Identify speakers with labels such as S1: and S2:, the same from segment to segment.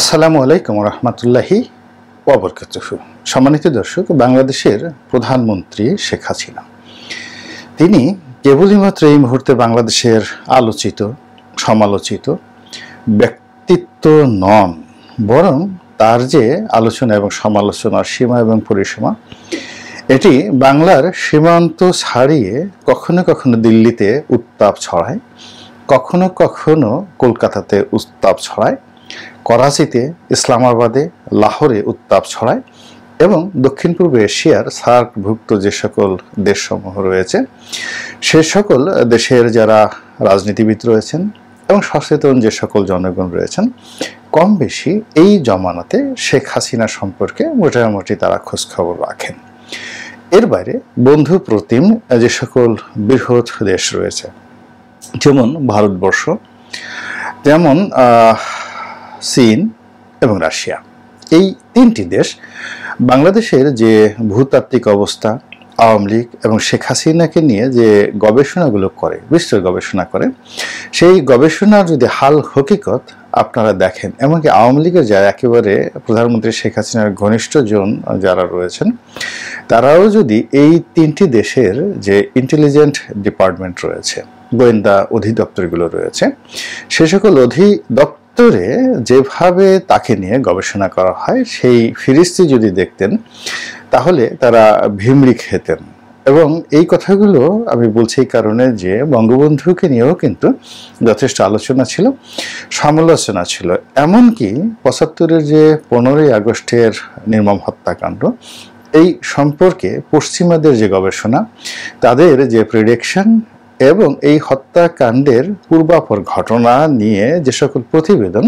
S1: আসসালামু আলাইকুম রহমতুল্লাহি ওবরকাত সম্মানিত দর্শক বাংলাদেশের প্রধানমন্ত্রী শেখ হাসিনা তিনি কেবলইমাত্র এই মুহূর্তে বাংলাদেশের আলোচিত সমালোচিত ব্যক্তিত্ব নন বরং তার যে আলোচনা এবং সমালোচনার সীমা এবং পরিসীমা এটি বাংলার সীমান্ত ছাড়িয়ে কখনো কখনো দিল্লিতে উত্তাপ ছড়ায় কখনো কখনো কলকাতাতে উত্তাপ ছড়ায় করাচিতে ইসলামাবাদে লাহোরে উত্তাপ ছড়ায় এবং দক্ষিণ পূর্ব এশিয়ার সার্কভুক্ত যে সকল দেশসমূহ রয়েছে সে সকল দেশের যারা রাজনীতিবিদ রয়েছেন এবং সচেতন যে সকল জনগণ রয়েছেন কম বেশি এই জমানাতে শেখ হাসিনা সম্পর্কে মোটামুটি তারা খোঁজখবর রাখেন এর বাইরে বন্ধু প্রতিম যে সকল বৃহৎ দেশ রয়েছে যেমন ভারতবর্ষ যেমন চীন এবং রাশিয়া এই তিনটি দেশ বাংলাদেশের যে ভূতাত্ত্বিক অবস্থা আওয়ামী লীগ এবং শেখ হাসিনাকে নিয়ে যে গবেষণাগুলো করে বিস্তর গবেষণা করে সেই গবেষণার যদি হাল হকিকত আপনারা দেখেন এমনকি আওয়ামী লীগের যা একেবারে প্রধানমন্ত্রী শেখ হাসিনার ঘনিষ্ঠজন যারা রয়েছেন তারাও যদি এই তিনটি দেশের যে ইন্টেলিজেন্ট ডিপার্টমেন্ট রয়েছে গোয়েন্দা অধিদপ্তরগুলো রয়েছে সে সকল অধিদপ্তর উত্তরে যেভাবে তাকে নিয়ে গবেষণা করা হয় সেই ফিরিস্তি যদি দেখতেন তাহলে তারা ভিমড়ি খেতেন এবং এই কথাগুলো আমি বলছি এই কারণে যে বঙ্গবন্ধুকে নিয়েও কিন্তু যথেষ্ট আলোচনা ছিল সমালোচনা ছিল এমনকি পঁচাত্তরের যে পনেরোই আগস্টের নির্মম হত্যাকাণ্ড এই সম্পর্কে পশ্চিমাদের যে গবেষণা তাদের যে প্রিডিকশন এবং এই হত্যাকাণ্ডের পূর্বাপর ঘটনা নিয়ে যে সকল প্রতিবেদন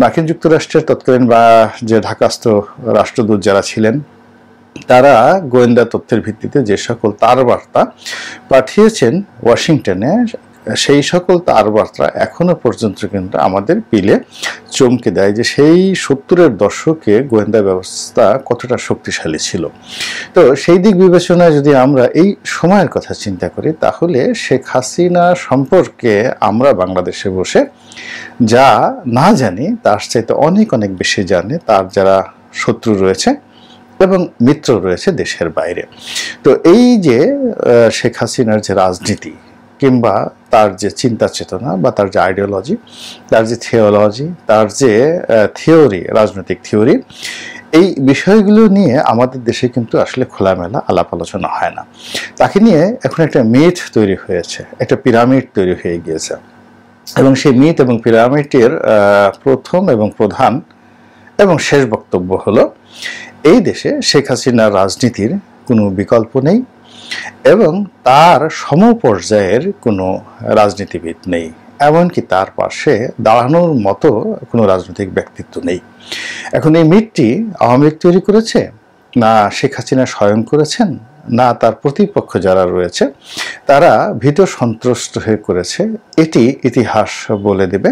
S1: মার্কিন যুক্তরাষ্ট্রের তৎকালীন বা যে ঢাকাস্থ রাষ্ট্রদূত যারা ছিলেন তারা গোয়েন্দা তথ্যের ভিত্তিতে যে সকল তার বার্তা পাঠিয়েছেন ওয়াশিংটনে সেই সকল তার বার্তা এখনও পর্যন্ত কিন্তু আমাদের পিলে চমকে দেয় যে সেই সত্তরের দশকে গোয়েন্দা ব্যবস্থা কতটা শক্তিশালী ছিল তো সেই দিক বিবেচনায় যদি আমরা এই সময়ের কথা চিন্তা করি তাহলে শেখ হাসিনা সম্পর্কে আমরা বাংলাদেশে বসে যা না জানি তার চাইতে অনেক অনেক বেশি জানে তার যারা শত্রু রয়েছে এবং মিত্র রয়েছে দেশের বাইরে তো এই যে শেখ হাসিনার যে রাজনীতি কিংবা তার যে চিন্তা চেতনা বা তার যে আইডিওলজি তার যে থিওলজি তার যে থিওরি রাজনৈতিক থিওরি এই বিষয়গুলো নিয়ে আমাদের দেশে কিন্তু আসলে খোলামেলা আলাপ আলোচনা হয় না তাকে নিয়ে এখন একটা মিথ তৈরি হয়েছে একটা পিরামিড তৈরি হয়ে গিয়েছে এবং সেই মিথ এবং পিরামিডের প্রথম এবং প্রধান এবং শেষ বক্তব্য হলো এই দেশে শেখ হাসিনার রাজনীতির কোনো বিকল্প নেই এবং তার সমপর্যায়ের কোনো রাজনীতিবিদ নেই এমনকি তার পাশে দাঁড়ানোর মতো কোনো রাজনৈতিক ব্যক্তিত্ব নেই এখন এই মিটটি আওয়ামী লীগ তৈরি করেছে না শেখ হাসিনা স্বয়ং করেছেন না তার প্রতিপক্ষ যারা রয়েছে তারা ভীত সন্ত্রস্ত হয়ে করেছে এটি ইতিহাস বলে দেবে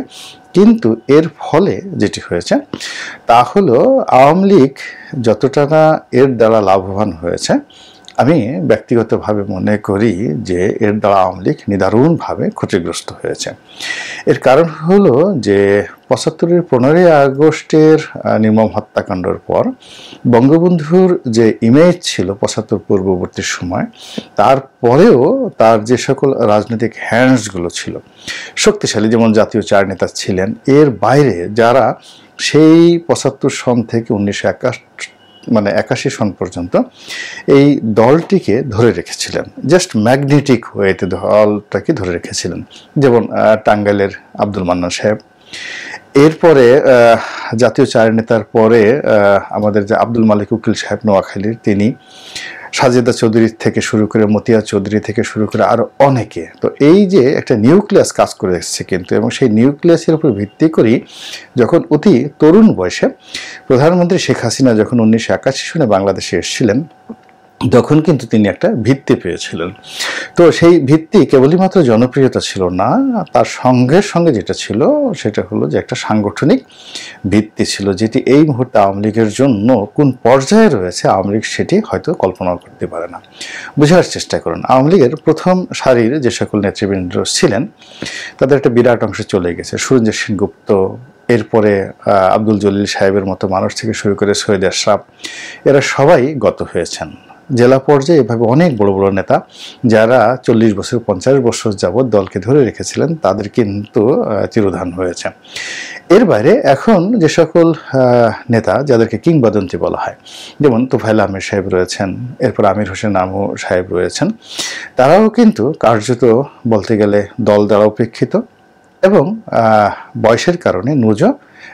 S1: কিন্তু এর ফলে যেটি হয়েছে তা হলো আওয়ামী লীগ যতটা না এর দ্বারা লাভবান হয়েছে আমি ব্যক্তিগতভাবে মনে করি যে এর দ্বারা আওয়ামী লীগ নিদারুণভাবে ক্ষতিগ্রস্ত হয়েছে এর কারণ হলো যে পঁচাত্তরের পনেরোই আগস্টের নির্মম হত্যাকাণ্ডের পর বঙ্গবন্ধুর যে ইমেজ ছিল পঁচাত্তর পূর্ববর্তী সময় তারপরেও তার যে সকল রাজনৈতিক হ্যান্ডসগুলো ছিল শক্তিশালী যেমন জাতীয় চার নেতা ছিলেন এর বাইরে যারা সেই পঁচাত্তর সন থেকে উনিশশো মানে একাশি সন পর্যন্ত এই দলটিকে ধরে রেখেছিলেন জাস্ট ম্যাগনেটিক ওয়েতে দলটাকে ধরে রেখেছিলেন যেমন টাঙ্গাইলের আব্দুল মান্না সাহেব এরপরে জাতীয় চার নেতার পরে আমাদের যে আব্দুল মালিক উকিল সাহেব নোয়াখালীর তিনি সাজেদা চৌধুরী থেকে শুরু করে মতিয়া চৌধুরী থেকে শুরু করে আরও অনেকে তো এই যে একটা নিউক্লিয়াস কাজ করে এসছে কিন্তু এবং সেই নিউক্লিয়াসের উপর ভিত্তি করেই যখন অতি তরুণ বয়সে প্রধানমন্ত্রী শেখ হাসিনা যখন উনিশশো একাশি শুনে বাংলাদেশে এসেছিলেন তখন কিন্তু তিনি একটা ভিত্তি পেয়েছিলেন তো সেই ভিত্তি কেবলইমাত্র জনপ্রিয়তা ছিল না তার সঙ্গে সঙ্গে যেটা ছিল সেটা হলো যে একটা সাংগঠনিক ভিত্তি ছিল যেটি এই মুহূর্তে আওয়ামী লীগের জন্য কোন পর্যায়ে রয়েছে আওয়ামী লীগ সেটি হয়তো কল্পনাও করতে পারে না বোঝার চেষ্টা করুন আওয়ামী লীগের প্রথম সারির যে সকল নেতৃবৃন্দ ছিলেন তাদের একটা বিরাট অংশ চলে গেছে সুরেন্দ্র সেনগুপ্ত এরপরে আব্দুল জলিল সাহেবের মতো মানুষ থেকে শুরু করে সৈয়দ আশরাফ এরা সবাই গত হয়েছেন জেলা পর্যায়ে এভাবে অনেক বড় বড় নেতা যারা চল্লিশ বছর পঞ্চাশ বছর যাবৎ দলকে ধরে রেখেছিলেন তাদের কিন্তু তিরোধান হয়েছে এর বাইরে এখন যে সকল নেতা যাদেরকে কিংবদন্তি বলা হয় যেমন তোফাইল আমির সাহেব রয়েছেন এরপর আমির হোসেন আমু সাহেব রয়েছেন তারাও কিন্তু কার্যত বলতে গেলে দল দ্বারা উপেক্ষিত এবং বয়সের কারণে নুজ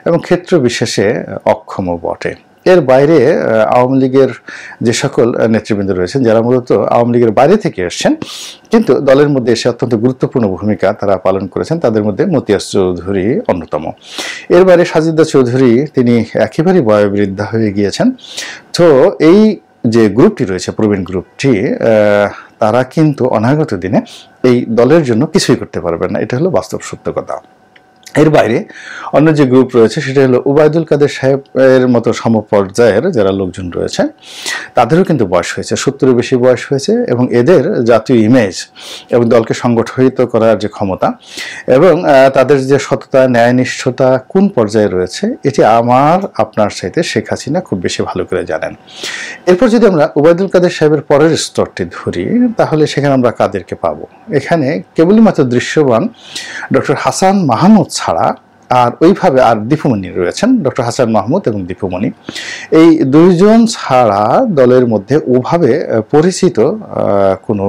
S1: এবং ক্ষেত্র বিশেষে অক্ষম বটে এর বাইরে আওয়ামী লীগের যে সকল নেতৃবৃন্দ রয়েছেন যারা মূলত আওয়ামী লীগের বাইরে থেকে এসছেন কিন্তু দলের মধ্যে এসে অত্যন্ত গুরুত্বপূর্ণ ভূমিকা তারা পালন করেছেন তাদের মধ্যে মতিয়াস চৌধুরী অন্যতম এর বাইরে সাজিদা চৌধুরী তিনি একেবারেই বয়োবৃদ্ধা হয়ে গিয়েছেন তো এই যে গ্রুপটি রয়েছে প্রবীণ গ্রুপটি তারা কিন্তু অনাগত দিনে এই দলের জন্য কিছুই করতে পারবেন না এটা হলো বাস্তব সত্য কথা এর বাইরে অন্য যে গ্রুপ রয়েছে সেটা হলো উবায়দুল কাদের সাহেবের মতো সমপর্যায়ের যারা লোকজন রয়েছে তাদেরও কিন্তু বয়স হয়েছে সত্তরের বেশি বয়স হয়েছে এবং এদের জাতীয় ইমেজ এবং দলকে সংগঠিত করার যে ক্ষমতা এবং তাদের যে সততা ন্যায়নিষ্ঠতা কোন পর্যায়ে রয়েছে এটি আমার আপনার সাথে শেখ হাসিনা খুব বেশি ভালো করে জানেন এরপর যদি আমরা উবায়দুল কাদের সাহেবের পরের স্তরটি ধরি তাহলে সেখানে আমরা কাদেরকে পাবো এখানে কেবলই মাত্র দৃশ্যমান ডক্টর হাসান মাহমুদ ছাড়া আর ওইভাবে আর দীপুমণি রয়েছেন ডক্টর হাসান মাহমুদ এবং দীপুমণি এই দুইজন ছাড়া দলের মধ্যে ওভাবে পরিচিত কোনো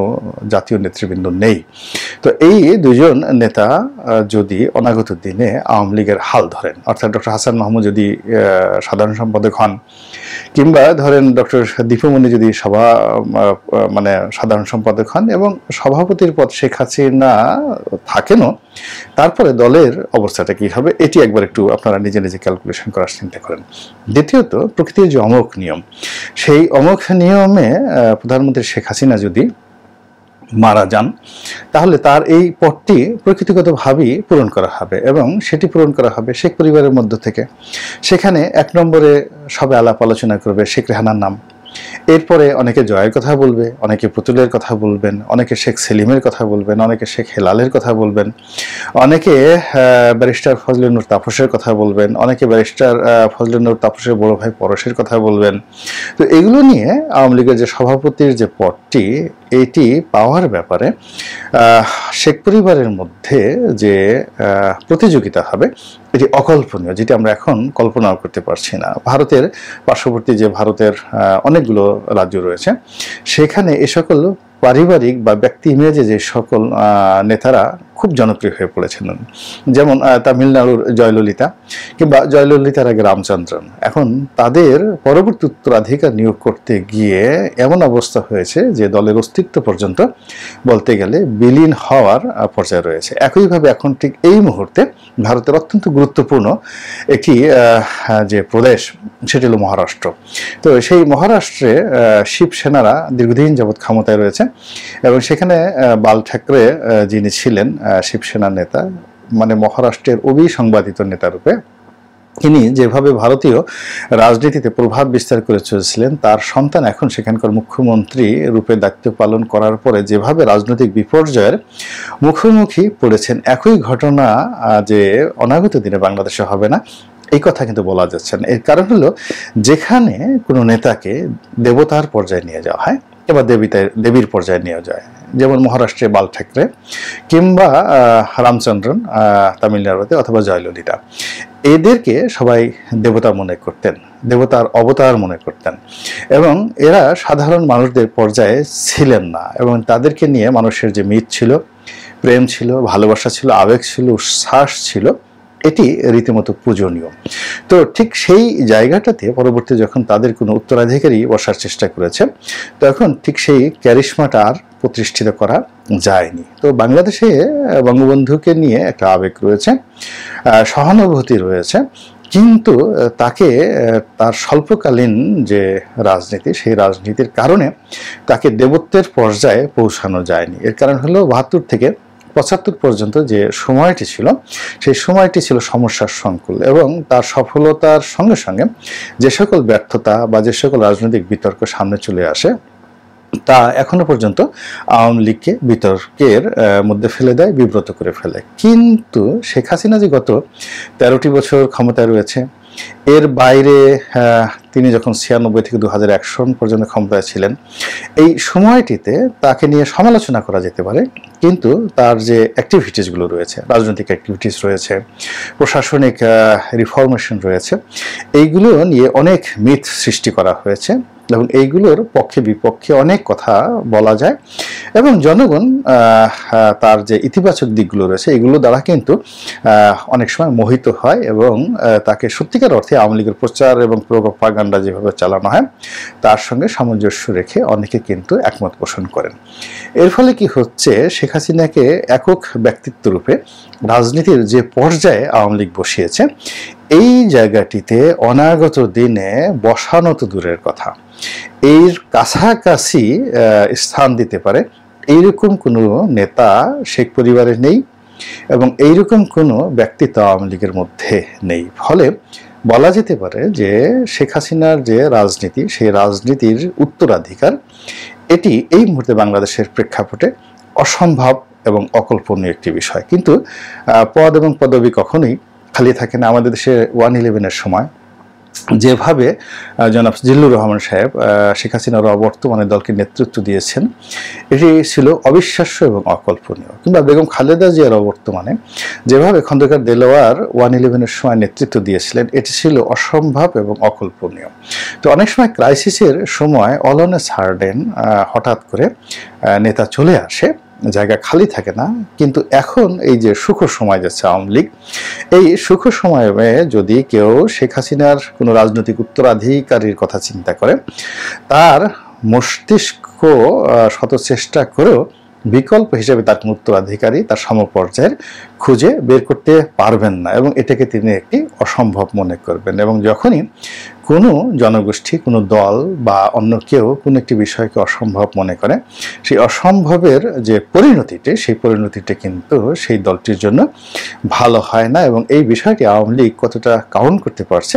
S1: জাতীয় নেতৃবৃন্দ নেই তো এই দুজন নেতা যদি অনাগত দিনে আওয়ামী লীগের হাল ধরেন অর্থাৎ ডক্টর হাসান মাহমুদ যদি সাধারণ সম্পাদক হন কিংবা ধরেন ডক্টর দীপমণি যদি সভা মানে সাধারণ সম্পাদক হন এবং সভাপতির পদ শেখ হাসিনা থাকেনও তারপরে দলের অবস্থাটা কি হবে এটি একবার একটু আপনারা নিজে নিজে ক্যালকুলেশন করার চিন্তা করেন দ্বিতীয়ত প্রকৃতির যে অমোক নিয়ম সেই অমোক নিয়মে প্রধানমন্ত্রী শেখ হাসিনা যদি মারা যান তাহলে তার এই পদটি প্রকৃতিগতভাবেই পূরণ করা হবে এবং সেটি পূরণ করা হবে শেখ পরিবারের মধ্য থেকে সেখানে এক নম্বরে সবে আলাপ আলোচনা করবে শেখ রেহানার নাম এরপরে অনেকে জয়ের কথা বলবে অনেকে পুতুলের কথা বলবেন অনেকে শেখ সেলিমের কথা বলবেন অনেকে শেখ হেলালের কথা বলবেন অনেকে ব্যারিস্টার ফজলুনুর তাপসের কথা বলবেন অনেকে ব্যারিস্টার ফজলুনুর তাপসের বড় ভাই পরশের কথা বলবেন তো এগুলো নিয়ে আওয়ামী লীগের যে সভাপতির যে পদটি এটি পাওয়ার ব্যাপারে শেখ পরিবারের মধ্যে যে প্রতিযোগিতা হবে এটি অকল্পনীয় যেটি আমরা এখন কল্পনাও করতে পারছি না ভারতের পার্শ্ববর্তী যে ভারতের অনেকগুলো রাজ্য রয়েছে সেখানে এ সকল পারিবারিক বা ব্যক্তি ইমেজে যে সকল নেতারা খুব জনপ্রিয় হয়ে পড়েছেন যেমন তামিলনাড়ুর জয়ললিতা কিংবা জয়ললিতার আগে রামচন্দ্রন এখন তাদের পরবর্তী উত্তরাধিকার নিয়োগ করতে গিয়ে এমন অবস্থা হয়েছে যে দলের অস্তিত্ব পর্যন্ত বলতে গেলে বিলীন হওয়ার পর্যায়ে রয়েছে একইভাবে এখন ঠিক এই মুহূর্তে ভারতের অত্যন্ত গুরুত্বপূর্ণ একটি যে প্রদেশ সেটি হলো মহারাষ্ট্র তো সেই মহারাষ্ট্রে শিবসেনারা দীর্ঘদিন যাবৎ ক্ষমতায় রয়েছে এবং সেখানে বাল ঠাকরে যিনি ছিলেন শিবসেনা নেতা মানে মহারাষ্ট্রের সংবাদিত নেতারূপে তিনি যেভাবে ভারতীয় রাজনীতিতে প্রভাব বিস্তার করে চলেছিলেন তার সন্তান এখন সেখানকার মুখ্যমন্ত্রী রূপে দায়িত্ব পালন করার পরে যেভাবে রাজনৈতিক বিপর্যয়ের মুখোমুখি পড়েছেন একই ঘটনা যে অনাগত দিনে বাংলাদেশে হবে না এই কথা কিন্তু বলা যাচ্ছে না এর কারণ হলো যেখানে কোনো নেতাকে দেবতার পর্যায়ে নিয়ে যাওয়া হয় এবার দেবীতে দেবীর পর্যায়ে নিয়ে যায় যেমন মহারাষ্ট্রে বাল ঠাকরে কিংবা রামচন্দ্রন তামিলনাড়ুতে অথবা জয়ললিতা এদেরকে সবাই দেবতা মনে করতেন দেবতার অবতার মনে করতেন এবং এরা সাধারণ মানুষদের পর্যায়ে ছিলেন না এবং তাদেরকে নিয়ে মানুষের যে মিথ ছিল প্রেম ছিল ভালোবাসা ছিল আবেগ ছিল উচ্ছ্বাস ছিল এটি রীতিমতো পূজনীয় তো ঠিক সেই জায়গাটাতে পরবর্তী যখন তাদের কোনো উত্তরাধিকারী বসার চেষ্টা করেছে তখন ঠিক সেই ক্যারিশমাটা আর প্রতিষ্ঠিত করা যায়নি তো বাংলাদেশে বঙ্গবন্ধুকে নিয়ে একটা আবেগ রয়েছে সহানুভূতি রয়েছে কিন্তু তাকে তার স্বল্পকালীন যে রাজনীতি সেই রাজনীতির কারণে তাকে দেবত্বের পর্যায়ে পৌঁছানো যায়নি এর কারণ হলো বাহাত্তর থেকে পঁচাত্তর পর্যন্ত যে সময়টি ছিল সেই সময়টি ছিল সমস্যার সংকুল এবং তার সফলতার সঙ্গে সঙ্গে যে সকল ব্যর্থতা বা যে সকল রাজনৈতিক বিতর্ক সামনে চলে আসে তা এখনো পর্যন্ত আওয়ামী লীগকে বিতর্কের মধ্যে ফেলে দেয় বিব্রত করে ফেলে কিন্তু শেখ হাসিনা যে গত তেরোটি বছর ক্ষমতায় রয়েছে এর বাইরে তিনি যখন ছিয়ানব্বই থেকে দু হাজার এক পর্যন্ত ক্ষমতায় ছিলেন এই সময়টিতে তাকে নিয়ে সমালোচনা করা যেতে পারে কিন্তু তার যে অ্যাক্টিভিটিসগুলো রয়েছে রাজনৈতিক অ্যাক্টিভিটিস রয়েছে প্রশাসনিক রিফর্মেশন রয়েছে এইগুলো নিয়ে অনেক মিথ সৃষ্টি করা হয়েছে এবং এইগুলোর পক্ষে বিপক্ষে অনেক কথা বলা যায় এবং জনগণ হ্যাঁ, তার যে ইতিবাচক দিকগুলো রয়েছে এগুলো দ্বারা কিন্তু অনেক সময় মোহিত হয় এবং তাকে সত্যিকার অর্থে আওয়ামী লীগের প্রচার এবং প্রোপাগান্ডা যেভাবে চালানো হয় তার সঙ্গে সামঞ্জস্য রেখে অনেকে কিন্তু একমত পোষণ করেন এর ফলে কি হচ্ছে শেখ হাসিনাকে একক ব্যক্তিত্ব রূপে রাজনীতির যে পর্যায়ে আওয়ামী লীগ বসিয়েছে এই জায়গাটিতে অনাগত দিনে বসানো তো দূরের কথা এর কাছাকাছি স্থান দিতে পারে এইরকম কোনো নেতা শেখ পরিবারে নেই এবং এইরকম কোনো ব্যক্তিত্ব আওয়ামী লীগের মধ্যে নেই ফলে বলা যেতে পারে যে শেখ হাসিনার যে রাজনীতি সেই রাজনীতির উত্তরাধিকার এটি এই মুহূর্তে বাংলাদেশের প্রেক্ষাপটে অসম্ভব এবং অকল্পনীয় একটি বিষয় কিন্তু পদ এবং পদবি কখনোই খালি থাকে না আমাদের দেশে ওয়ান ইলেভেনের সময় যেভাবে জনাব জিল্লুর রহমান সাহেব শেখ হাসিনার অবর্তমানে দলকে নেতৃত্ব দিয়েছেন এটি ছিল অবিশ্বাস্য এবং অকল্পনীয় কিংবা বেগম খালেদা জিয়ার অবর্তমানে যেভাবে খন্দকার দেলোয়ার ওয়ান ইলেভেনের সময় নেতৃত্ব দিয়েছিলেন এটি ছিল অসম্ভব এবং অকল্পনীয় তো অনেক সময় ক্রাইসিসের সময় অলনে সার্ডেন হঠাৎ করে নেতা চলে আসে জায়গা খালি থাকে না কিন্তু এখন এই যে সুখ সময় যাচ্ছে আওয়ামী লীগ এই সুখ সময়ে যদি কেউ শেখ হাসিনার কোনো রাজনৈতিক উত্তরাধিকারীর কথা চিন্তা করে তার মস্তিষ্ক শত চেষ্টা করেও বিকল্প হিসেবে তার কোনো উত্তরাধিকারী তার সমপর্যায়ের খুঁজে বের করতে পারবেন না এবং এটাকে তিনি একটি অসম্ভব মনে করবেন এবং যখনই কোনো জনগোষ্ঠী কোনো দল বা অন্য কেউ কোনো একটি বিষয়কে অসম্ভব মনে করে সেই অসম্ভবের যে পরিণতিটি সেই পরিণতিটি কিন্তু সেই দলটির জন্য ভালো হয় না এবং এই বিষয়টি আওয়ামী লীগ কতটা কাউন্ট করতে পারছে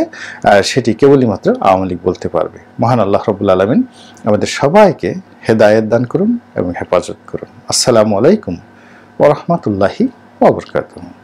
S1: সেটি কেবলই মাত্র আওয়ামী লীগ বলতে পারবে মহান আল্লাহ রবুল আলমিন আমাদের সবাইকে হেদায়ত দান করুন এবং হেফাজত করুন আসসালামু আলাইকুম ওরহমতুল্লাহি ওবরকাতুহ